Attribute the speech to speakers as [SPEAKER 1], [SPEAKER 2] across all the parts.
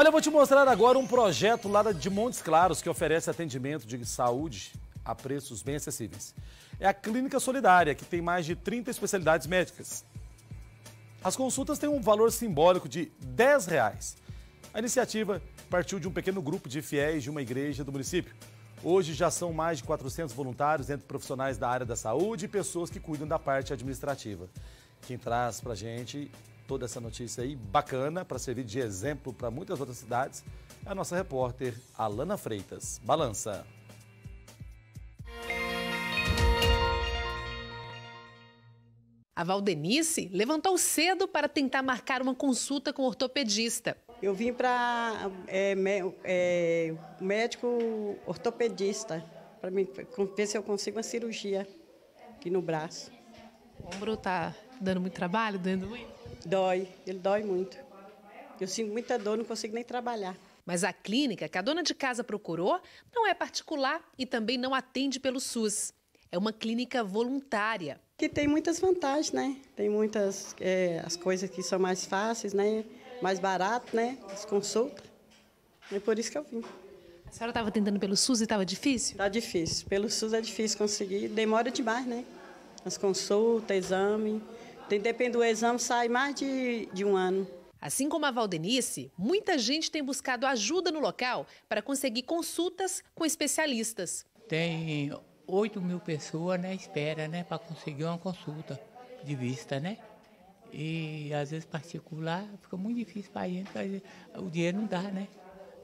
[SPEAKER 1] Olha, eu vou te mostrar agora um projeto lá de Montes Claros que oferece atendimento de saúde a preços bem acessíveis. É a Clínica Solidária, que tem mais de 30 especialidades médicas. As consultas têm um valor simbólico de R$ reais. A iniciativa partiu de um pequeno grupo de fiéis de uma igreja do município. Hoje já são mais de 400 voluntários entre profissionais da área da saúde e pessoas que cuidam da parte administrativa. Quem traz para gente toda essa notícia aí bacana para servir de exemplo para muitas outras cidades é a nossa repórter Alana Freitas. Balança. A
[SPEAKER 2] Valdenice levantou cedo para tentar marcar uma consulta com o ortopedista. Eu vim
[SPEAKER 3] para é, é, médico ortopedista para ver se eu consigo uma cirurgia aqui no braço. O ombro está
[SPEAKER 2] dando muito trabalho, doendo muito? Dói, ele dói muito. Eu sinto muita dor, não consigo nem trabalhar. Mas a clínica que a dona de casa procurou não é particular e também não atende pelo SUS. É uma clínica voluntária. Que tem muitas vantagens, né?
[SPEAKER 3] Tem muitas é, as coisas que são mais fáceis, né? Mais barato, né? As consultas. É por isso que eu vim.
[SPEAKER 2] A senhora estava tentando pelo SUS e estava difícil? Está
[SPEAKER 3] difícil. Pelo SUS é difícil conseguir. Demora demais, né? As consultas, exame.
[SPEAKER 2] Depende do exame, sai mais de, de um ano. Assim como a Valdenice, muita gente tem buscado ajuda no local para conseguir consultas com especialistas.
[SPEAKER 3] Tem 8 mil pessoas na né, espera né, para conseguir uma consulta de vista, né? E às vezes particular fica muito difícil para a gente, porque o dinheiro não dá, né?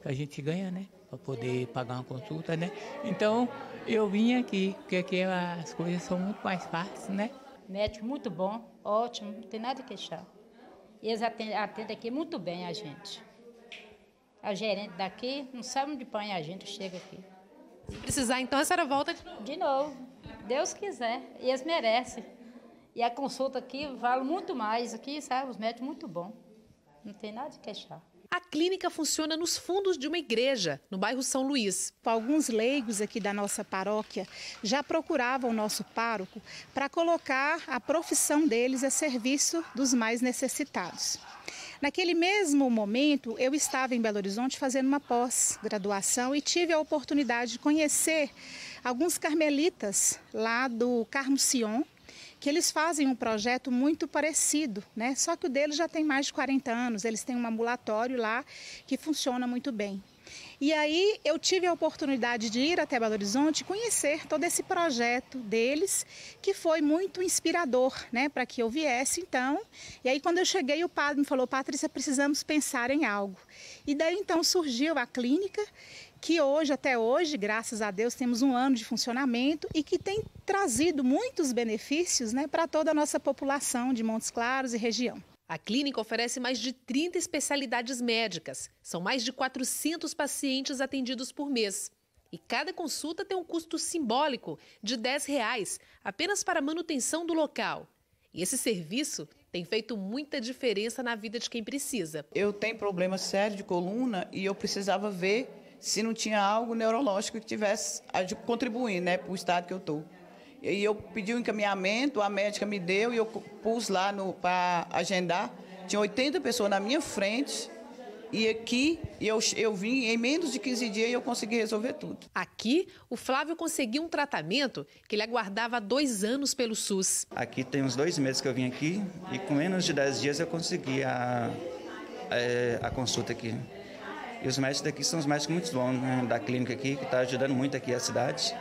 [SPEAKER 3] Que a gente ganha, né? Para poder pagar uma consulta, né? Então eu vim aqui, porque aqui as coisas são muito mais fáceis, né?
[SPEAKER 2] Médico muito bom, Ótimo, não tem nada a queixar. Eles atendem, atendem aqui muito bem a gente. A gerente daqui não sabe onde põe a gente, chega aqui. Se precisar, então, a senhora volta de novo? De novo. Deus quiser. E eles merecem. E a consulta aqui vale muito mais aqui, sabe? Os médicos muito bom. Não tem nada de queixar. A clínica funciona nos fundos de uma igreja, no bairro São Luís. Alguns leigos aqui da nossa paróquia já procuravam o nosso pároco para colocar a profissão deles a serviço dos mais necessitados. Naquele mesmo momento, eu estava em Belo Horizonte fazendo uma pós-graduação e tive a oportunidade de conhecer alguns carmelitas lá do Carmo Sion, que eles fazem um projeto muito parecido, né? Só que o deles já tem mais de 40 anos, eles têm um ambulatório lá que funciona muito bem. E aí eu tive a oportunidade de ir até Belo Horizonte conhecer todo esse projeto deles, que foi muito inspirador, né, para que eu viesse então. E aí quando eu cheguei, o padre me falou: "Patrícia, precisamos pensar em algo". E daí então surgiu a clínica que hoje, até hoje, graças a Deus, temos um ano de funcionamento e que tem trazido muitos benefícios né, para toda a nossa população de Montes Claros e região. A clínica oferece mais de 30 especialidades médicas. São mais de 400 pacientes atendidos por mês. E cada consulta tem um custo simbólico de R$ 10,00, reais, apenas para a manutenção do local. E esse serviço tem feito muita diferença na vida de quem precisa. Eu tenho problema sério de
[SPEAKER 3] coluna e eu precisava ver se não tinha algo neurológico que tivesse contribuindo né, para o estado que eu estou. E eu pedi o um encaminhamento, a médica me deu e eu pus lá para agendar. Tinha 80 pessoas na minha frente e
[SPEAKER 2] aqui eu, eu vim em menos de 15 dias e eu consegui resolver tudo. Aqui, o Flávio conseguiu um tratamento que ele aguardava há dois anos pelo SUS.
[SPEAKER 3] Aqui tem uns dois meses que eu vim aqui e com menos de 10 dias eu consegui a, a, eh, a consulta aqui. E os médicos daqui são os médicos muito bons né, da clínica aqui, que está ajudando muito aqui a cidade.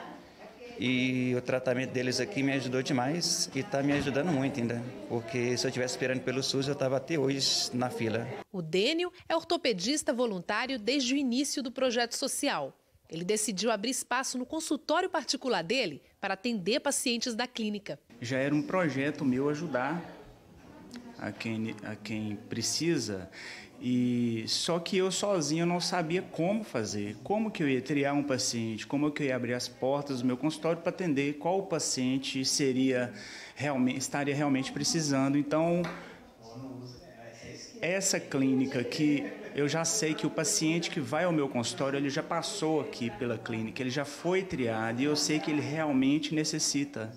[SPEAKER 3] E o tratamento deles aqui me ajudou demais e está me ajudando muito ainda, porque se eu estivesse esperando pelo SUS, eu estava até hoje na fila.
[SPEAKER 2] O Dênio é ortopedista voluntário desde o início do projeto social. Ele decidiu abrir espaço no consultório particular dele para atender pacientes da clínica.
[SPEAKER 3] Já era um projeto meu ajudar a quem, a quem precisa e só que eu sozinho não sabia como fazer, como que eu ia triar um paciente, como que eu ia abrir as portas do meu consultório para atender qual paciente seria realmente estaria realmente precisando. Então, essa clínica que eu já sei que o paciente que vai ao meu consultório, ele já passou aqui pela clínica, ele já foi triado e eu sei que ele realmente necessita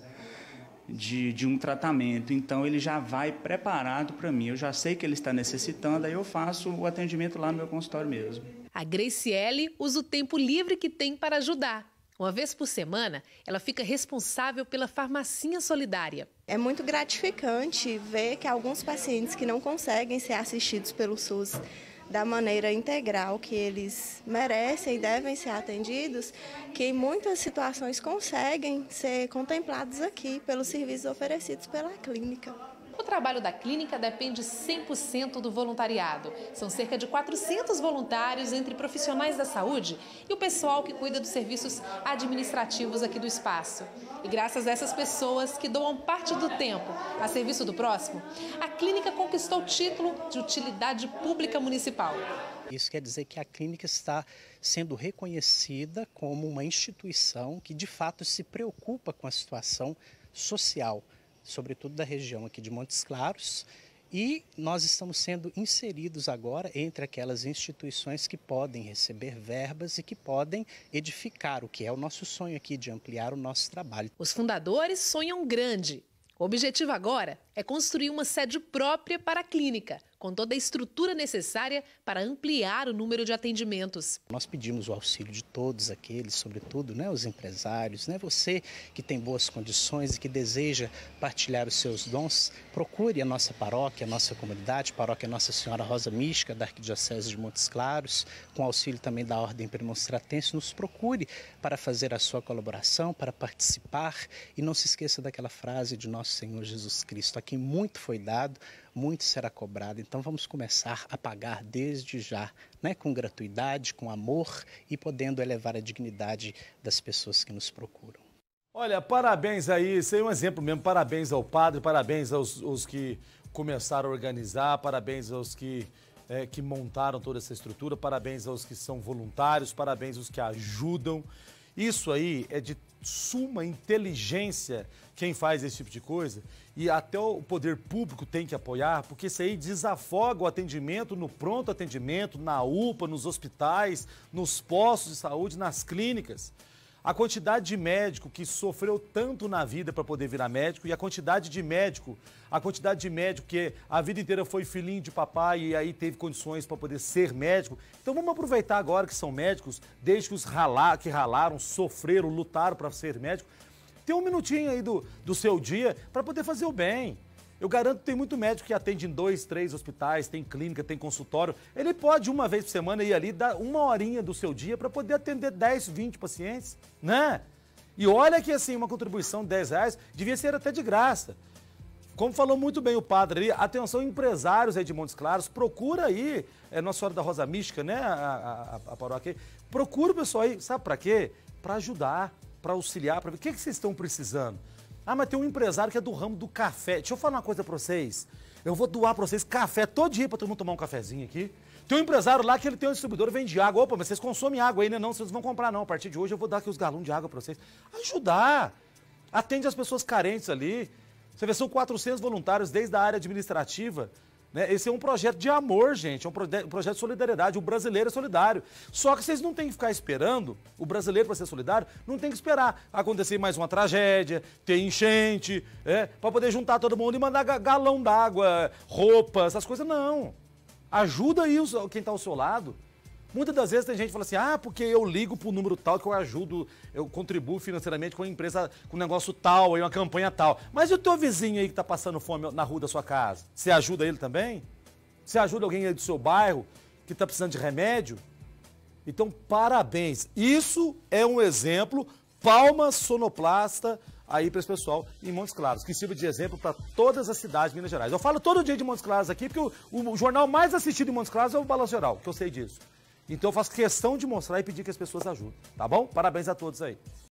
[SPEAKER 3] de, de um tratamento. Então, ele já vai preparado para mim. Eu já sei que ele está necessitando, aí eu faço o atendimento lá no meu consultório
[SPEAKER 2] mesmo. A Graciele usa o tempo livre que tem para ajudar. Uma vez por semana, ela fica responsável pela farmacinha solidária. É muito gratificante ver que alguns pacientes que não conseguem ser assistidos pelo SUS da maneira integral que eles merecem e devem ser atendidos, que em muitas situações conseguem ser contemplados aqui pelos serviços oferecidos pela clínica. O trabalho da clínica depende 100% do voluntariado. São cerca de 400 voluntários entre profissionais da saúde e o pessoal que cuida dos serviços administrativos aqui do espaço. E graças a essas pessoas que doam parte do tempo a serviço do próximo, a clínica conquistou o título de utilidade pública municipal.
[SPEAKER 3] Isso quer dizer que a clínica está sendo reconhecida como uma instituição que de fato se preocupa com a situação social sobretudo da região aqui de Montes Claros, e nós estamos sendo inseridos agora entre aquelas instituições que podem receber verbas e que podem edificar, o que é o nosso sonho aqui, de
[SPEAKER 2] ampliar o nosso trabalho. Os fundadores sonham grande. O objetivo agora é construir uma sede própria para a clínica com toda a estrutura necessária para ampliar o número de atendimentos.
[SPEAKER 3] Nós pedimos o auxílio de todos aqueles, sobretudo né, os empresários, né, você que tem boas condições e que deseja partilhar os seus dons, procure a nossa paróquia, a nossa comunidade, paróquia Nossa Senhora Rosa Mística, da Arquidiocese de Montes Claros, com auxílio também da Ordem Premonstratense, nos procure para fazer a sua colaboração, para participar e não se esqueça daquela frase de nosso Senhor Jesus Cristo, a quem muito foi dado, muito será cobrado. Então vamos começar a pagar desde já, né, com gratuidade, com amor e podendo elevar a dignidade das pessoas que nos procuram.
[SPEAKER 1] Olha, parabéns aí, isso aí é um exemplo mesmo. Parabéns ao padre, parabéns aos, aos que começaram a organizar, parabéns aos que é, que montaram toda essa estrutura, parabéns aos que são voluntários, parabéns aos que ajudam. Isso aí é de suma inteligência quem faz esse tipo de coisa e até o poder público tem que apoiar, porque isso aí desafoga o atendimento no pronto atendimento, na UPA, nos hospitais, nos postos de saúde, nas clínicas a quantidade de médico que sofreu tanto na vida para poder virar médico e a quantidade de médico, a quantidade de médico que a vida inteira foi filhinho de papai e aí teve condições para poder ser médico. Então vamos aproveitar agora que são médicos, desde que os ralar, que ralaram, sofreram, lutaram para ser médico, ter um minutinho aí do, do seu dia para poder fazer o bem eu garanto que tem muito médico que atende em dois, três hospitais, tem clínica, tem consultório. Ele pode, uma vez por semana, ir ali, dar uma horinha do seu dia para poder atender 10, 20 pacientes, né? E olha que assim, uma contribuição de 10 reais devia ser até de graça. Como falou muito bem o padre ali, atenção empresários aí de Montes Claros, procura aí, é Nossa Senhora da Rosa Mística, né, a, a, a paróquia aí, procura o pessoal aí, sabe para quê? Para ajudar, para auxiliar, para ver o que, que vocês estão precisando. Ah, mas tem um empresário que é do ramo do café. Deixa eu falar uma coisa pra vocês. Eu vou doar pra vocês café todo dia pra todo mundo tomar um cafezinho aqui. Tem um empresário lá que ele tem um distribuidor, vende água. Opa, mas vocês consomem água né? não, vocês vão comprar não. A partir de hoje eu vou dar aqui os galões de água pra vocês. Ajudar. Atende as pessoas carentes ali. Você vê, são 400 voluntários desde a área administrativa né? Esse é um projeto de amor, gente, é um, um projeto de solidariedade. O brasileiro é solidário. Só que vocês não têm que ficar esperando, o brasileiro para ser solidário, não tem que esperar acontecer mais uma tragédia, ter enchente, é, para poder juntar todo mundo e mandar galão d'água, roupa, essas coisas. Não. Ajuda aí quem está ao seu lado. Muitas das vezes tem gente que fala assim: ah, porque eu ligo para o número tal que eu ajudo, eu contribuo financeiramente com a empresa, com um negócio tal, aí uma campanha tal. Mas e o teu vizinho aí que está passando fome na rua da sua casa? Você ajuda ele também? Você ajuda alguém aí do seu bairro que está precisando de remédio? Então, parabéns. Isso é um exemplo. Palmas sonoplasta aí para esse pessoal em Montes Claros, que sirva de exemplo para todas as cidades de Minas Gerais. Eu falo todo dia de Montes Claros aqui, porque o, o jornal mais assistido em Montes Claros é o Balanço Geral, que eu sei disso. Então eu faço questão de mostrar e pedir que as pessoas ajudem, tá bom? Parabéns a todos aí.